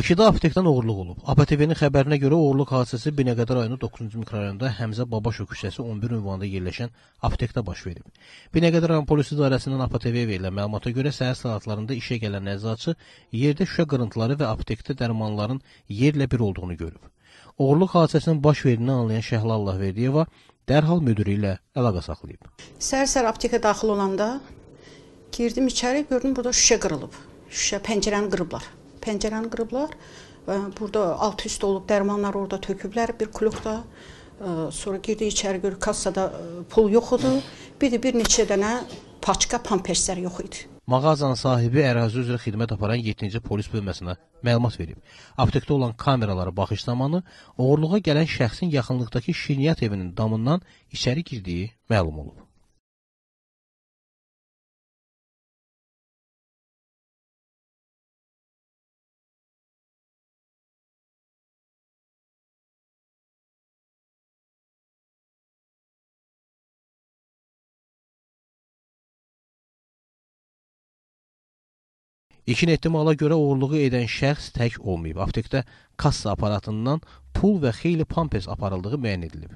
Bakıda aptekdən oğurluq olub. APTV-nin xəbərinə görə oğurluq hadisəsi Binəqədər rayonu 9-cu mikrorayonda Həmzə Babaşov küçəsi 11 ünvanında yerləşən aptekdə baş verib. Binəqədər rayon polis idarəsindən APTV-yə verilən məlumata görə səhər saatlarında işə gələn nəzarətçi yerdə şüşə qırıntıları və aptekdə dərmanların yerlə bir olduğunu görüb. Oğurluq hadisəsinin baş verdiyini anlayan Şəhla Allahverdiyeva dərhal müdürü ilə əlaqə saxlayıb. Səhər-səhər aptekə daxil olanda girdim içəri, gördüm burada şüşə qırılıb. Şüşə pəncərəni qırıblar pəncərəni qırıblar. Burada alt-üst olub dərmanlar orada töküblər bir klubda. Sonra girdi içəri gör kassada pul yox idi. Bir də bir neçə dənə paçka pamperslər yox idi. Mağazanın sahibi ərazi üzrə xidmət aparan 7-ci polis bölməsinə məlumat verib. Aptekdə olan kameralara baxış zamanı oğurluğa gələn şəxsin yaxınlıqdakı şirniyyat evinin damından içəri girdiyi məlum olub. İlkin ehtimala görə oğurluğu edən şəxs tək olmayıb. Aptekdə kassa aparatından pul və xeyli pampers aparıldığı müəyyən edilib.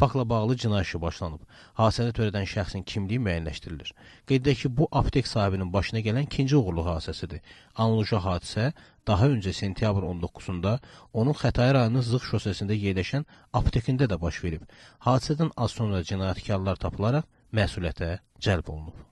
Faktla bağlı cinayət işi başlanıb. Hadisəni törədən şəxsin kimliyi müəyyənləşdirilir. Qeyd edək ki, bu aptek sahibinin başına gələn ikinci uğurluq hadisəsidir. Analoji hadisə daha öncə sentyabr 19-da onun Xətai rayonunun Zığ şosesində yerləşən aptekində də baş verib. Hadisədən az sonra cinayətkarlar tapılaraq məsuliyyətə cəlb olunub.